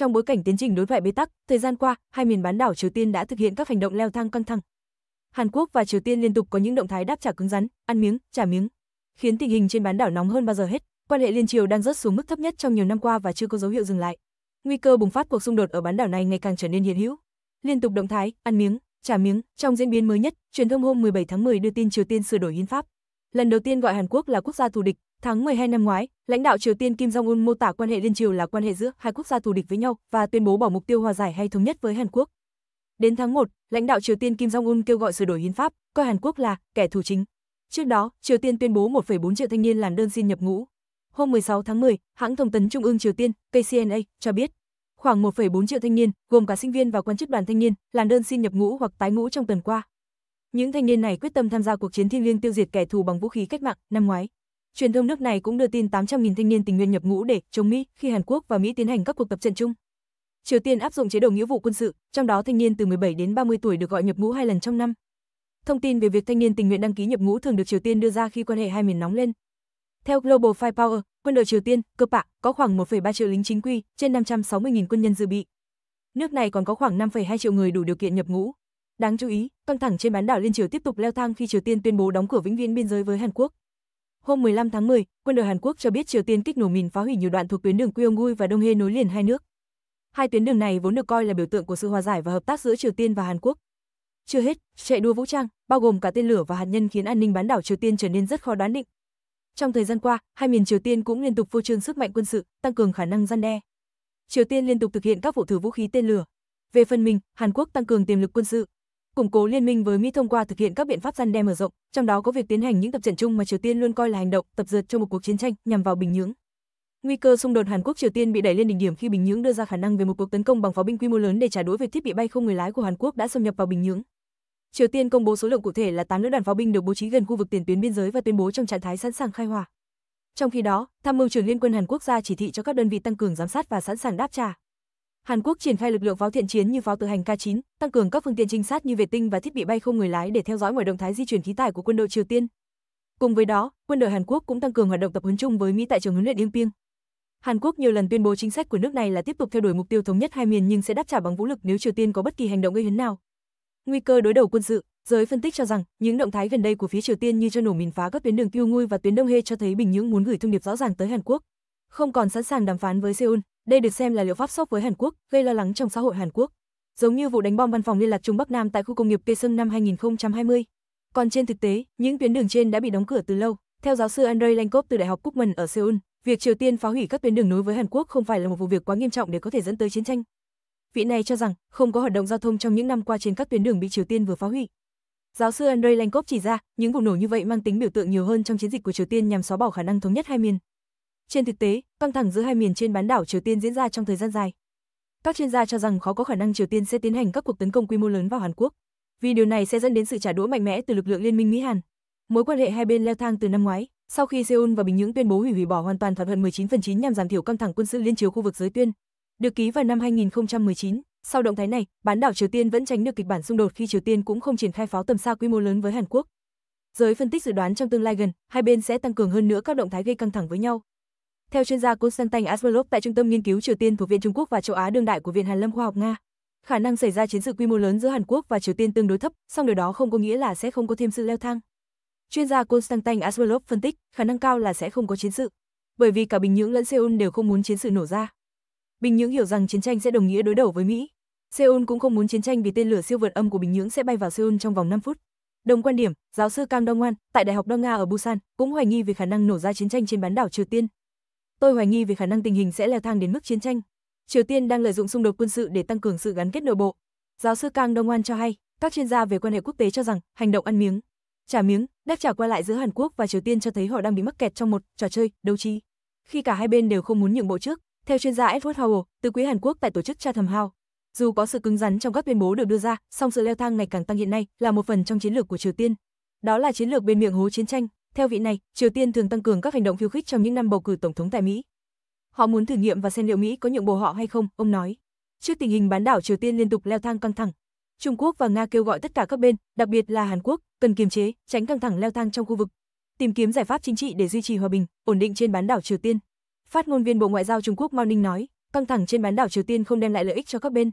Trong bối cảnh tiến trình đối thoại bế tắc, thời gian qua, hai miền bán đảo Triều Tiên đã thực hiện các hành động leo thang căng thẳng. Hàn Quốc và Triều Tiên liên tục có những động thái đáp trả cứng rắn, ăn miếng, trả miếng, khiến tình hình trên bán đảo nóng hơn bao giờ hết. Quan hệ liên triều đang rớt xuống mức thấp nhất trong nhiều năm qua và chưa có dấu hiệu dừng lại. Nguy cơ bùng phát cuộc xung đột ở bán đảo này ngày càng trở nên hiện hữu. Liên tục động thái ăn miếng, trả miếng. Trong diễn biến mới nhất, truyền thông hôm 17 tháng 10 đưa tin Triều Tiên sửa đổi hiến pháp, lần đầu tiên gọi Hàn Quốc là quốc gia thù địch, Tháng 12 năm ngoái, lãnh đạo Triều Tiên Kim Jong-un mô tả quan hệ liên triều là quan hệ giữa hai quốc gia thù địch với nhau và tuyên bố bỏ mục tiêu hòa giải hay thống nhất với Hàn Quốc. Đến tháng 1, lãnh đạo Triều Tiên Kim Jong-un kêu gọi sửa đổi hiến pháp, coi Hàn Quốc là kẻ thù chính. Trước đó, Triều Tiên tuyên bố 1,4 triệu thanh niên làm đơn xin nhập ngũ. Hôm 16 tháng 10, hãng thông tấn Trung ương Triều Tiên KCNA cho biết, khoảng 1,4 triệu thanh niên, gồm cả sinh viên và quan chức đoàn thanh niên, làm đơn xin nhập ngũ hoặc tái ngũ trong tuần qua. Những thanh niên này quyết tâm tham gia cuộc chiến thiêng liêng tiêu diệt kẻ thù bằng vũ khí cách mạng năm ngoái. Truyền thông nước này cũng đưa tin 800.000 thanh niên tình nguyện nhập ngũ để chống Mỹ khi Hàn Quốc và Mỹ tiến hành các cuộc tập trận chung. Triều Tiên áp dụng chế độ nghĩa vụ quân sự, trong đó thanh niên từ 17 đến 30 tuổi được gọi nhập ngũ hai lần trong năm. Thông tin về việc thanh niên tình nguyện đăng ký nhập ngũ thường được Triều Tiên đưa ra khi quan hệ hai miền nóng lên. Theo Global Firepower, quân đội Triều Tiên, cơ bản có khoảng 1,3 triệu lính chính quy, trên 560.000 quân nhân dự bị. Nước này còn có khoảng 5,2 triệu người đủ điều kiện nhập ngũ. Đáng chú ý, căng thẳng trên bán đảo Liên Triều tiếp tục leo thang khi Triều Tiên tuyên bố đóng cửa vĩnh viễn biên giới với Hàn Quốc. Hôm 15 tháng 10, quân đội Hàn Quốc cho biết Triều Tiên kích nổ mìn phá hủy nhiều đoạn thuộc tuyến đường Gyeongui và Đông Hê nối liền hai nước. Hai tuyến đường này vốn được coi là biểu tượng của sự hòa giải và hợp tác giữa Triều Tiên và Hàn Quốc. Chưa hết, chạy đua vũ trang, bao gồm cả tên lửa và hạt nhân khiến an ninh bán đảo Triều Tiên trở nên rất khó đoán định. Trong thời gian qua, hai miền Triều Tiên cũng liên tục phô trương sức mạnh quân sự, tăng cường khả năng gian đe. Triều Tiên liên tục thực hiện các vụ thử vũ khí tên lửa. Về phần mình, Hàn Quốc tăng cường tiềm lực quân sự, củng cố liên minh với Mỹ thông qua thực hiện các biện pháp gian đe mở rộng, trong đó có việc tiến hành những tập trận chung mà Triều Tiên luôn coi là hành động tập dượt cho một cuộc chiến tranh nhằm vào Bình Nhưỡng. Nguy cơ xung đột Hàn Quốc Triều Tiên bị đẩy lên đỉnh điểm khi Bình Nhưỡng đưa ra khả năng về một cuộc tấn công bằng pháo binh quy mô lớn để trả đũa về thiết bị bay không người lái của Hàn Quốc đã xâm nhập vào Bình Nhưỡng. Triều Tiên công bố số lượng cụ thể là 8 lữ đoàn pháo binh được bố trí gần khu vực tiền tuyến biên giới và tuyên bố trong trạng thái sẵn sàng khai hỏa. Trong khi đó, tham mưu trưởng Liên quân Hàn Quốc ra chỉ thị cho các đơn vị tăng cường giám sát và sẵn sàng đáp trả. Hàn Quốc triển khai lực lượng pháo thiện chiến như pháo tự hành K9, tăng cường các phương tiện trinh sát như vệ tinh và thiết bị bay không người lái để theo dõi mọi động thái di chuyển khí tài của quân đội Triều Tiên. Cùng với đó, quân đội Hàn Quốc cũng tăng cường hoạt động tập huấn chung với Mỹ tại trường huấn luyện Yingping. Hàn Quốc nhiều lần tuyên bố chính sách của nước này là tiếp tục theo đuổi mục tiêu thống nhất hai miền nhưng sẽ đáp trả bằng vũ lực nếu Triều Tiên có bất kỳ hành động gây hấn nào. Nguy cơ đối đầu quân sự, giới phân tích cho rằng những động thái gần đây của phía Triều Tiên như cho nổ mìn phá các tuyến đường Kyungui và tuyến Đông Hae cho thấy Bình Nhưỡng muốn gửi thông điệp rõ ràng tới Hàn Quốc, không còn sẵn sàng đàm phán với Seoul. Đây được xem là liệu pháp sốc với Hàn Quốc, gây lo lắng trong xã hội Hàn Quốc. Giống như vụ đánh bom văn phòng liên lạc Trung Bắc Nam tại khu công nghiệp Kê năm 2020. Còn trên thực tế, những tuyến đường trên đã bị đóng cửa từ lâu. Theo giáo sư Andrei Lankov từ Đại học Cookman ở Seoul, việc Triều Tiên phá hủy các tuyến đường nối với Hàn Quốc không phải là một vụ việc quá nghiêm trọng để có thể dẫn tới chiến tranh. Vị này cho rằng không có hoạt động giao thông trong những năm qua trên các tuyến đường bị Triều Tiên vừa phá hủy. Giáo sư Andrei Lankov chỉ ra, những vụ nổ như vậy mang tính biểu tượng nhiều hơn trong chiến dịch của Triều Tiên nhằm xóa bỏ khả năng thống nhất hai miền. Trên thực tế, căng thẳng giữa hai miền trên bán đảo Triều Tiên diễn ra trong thời gian dài. Các chuyên gia cho rằng khó có khả năng Triều Tiên sẽ tiến hành các cuộc tấn công quy mô lớn vào Hàn Quốc, vì điều này sẽ dẫn đến sự trả đũa mạnh mẽ từ lực lượng liên minh Mỹ-Hàn. Mối quan hệ hai bên leo thang từ năm ngoái, sau khi Seoul và Bình Nhưỡng tuyên bố hủy hủy bỏ hoàn toàn thỏa thuận 19 phần 9 nhằm giảm thiểu căng thẳng quân sự liên chiếu khu vực giới tuyên, được ký vào năm 2019. Sau động thái này, bán đảo Triều Tiên vẫn tránh được kịch bản xung đột khi Triều Tiên cũng không triển khai pháo tầm xa quy mô lớn với Hàn Quốc. Giới phân tích dự đoán trong tương lai gần, hai bên sẽ tăng cường hơn nữa các động thái gây căng thẳng với nhau, theo chuyên gia Konstantin Asvelov tại Trung tâm Nghiên cứu Triều Tiên thuộc Viện Trung Quốc và Châu Á Đương đại của Viện Hàn lâm Khoa học Nga, khả năng xảy ra chiến sự quy mô lớn giữa Hàn Quốc và Triều Tiên tương đối thấp, song điều đó không có nghĩa là sẽ không có thêm sự leo thang. Chuyên gia Konstantin Asvelov phân tích, khả năng cao là sẽ không có chiến sự, bởi vì cả Bình Nhưỡng lẫn Seoul đều không muốn chiến sự nổ ra. Bình Nhưỡng hiểu rằng chiến tranh sẽ đồng nghĩa đối đầu với Mỹ. Seoul cũng không muốn chiến tranh vì tên lửa siêu vượt âm của Bình Nhưỡng sẽ bay vào Seoul trong vòng 5 phút. Đồng quan điểm, giáo sư Kang Dong-wan tại Đại học Đông Nga ở Busan cũng hoài nghi về khả năng nổ ra chiến tranh trên bán đảo Triều Tiên. Tôi hoài nghi về khả năng tình hình sẽ leo thang đến mức chiến tranh. Triều Tiên đang lợi dụng xung đột quân sự để tăng cường sự gắn kết nội bộ. Giáo sư Kang Dong-hwan cho hay, các chuyên gia về quan hệ quốc tế cho rằng hành động ăn miếng, trả miếng, đáp trả qua lại giữa Hàn Quốc và Triều Tiên cho thấy họ đang bị mắc kẹt trong một trò chơi đấu trí. Khi cả hai bên đều không muốn nhượng bộ trước, theo chuyên gia Edward Howell, từ quỹ Hàn Quốc tại tổ chức Cha Thầm Hao, dù có sự cứng rắn trong các tuyên bố được đưa ra, song sự leo thang ngày càng tăng hiện nay là một phần trong chiến lược của Triều Tiên. Đó là chiến lược bên miệng hố chiến tranh. Theo vị này, Triều Tiên thường tăng cường các hành động khiêu khích trong những năm bầu cử tổng thống tại Mỹ. Họ muốn thử nghiệm và xem liệu Mỹ có nhượng bộ họ hay không, ông nói. Trước tình hình bán đảo Triều Tiên liên tục leo thang căng thẳng, Trung Quốc và Nga kêu gọi tất cả các bên, đặc biệt là Hàn Quốc, cần kiềm chế, tránh căng thẳng leo thang trong khu vực, tìm kiếm giải pháp chính trị để duy trì hòa bình, ổn định trên bán đảo Triều Tiên. Phát ngôn viên Bộ Ngoại giao Trung Quốc Mao Ning nói, căng thẳng trên bán đảo Triều Tiên không đem lại lợi ích cho các bên,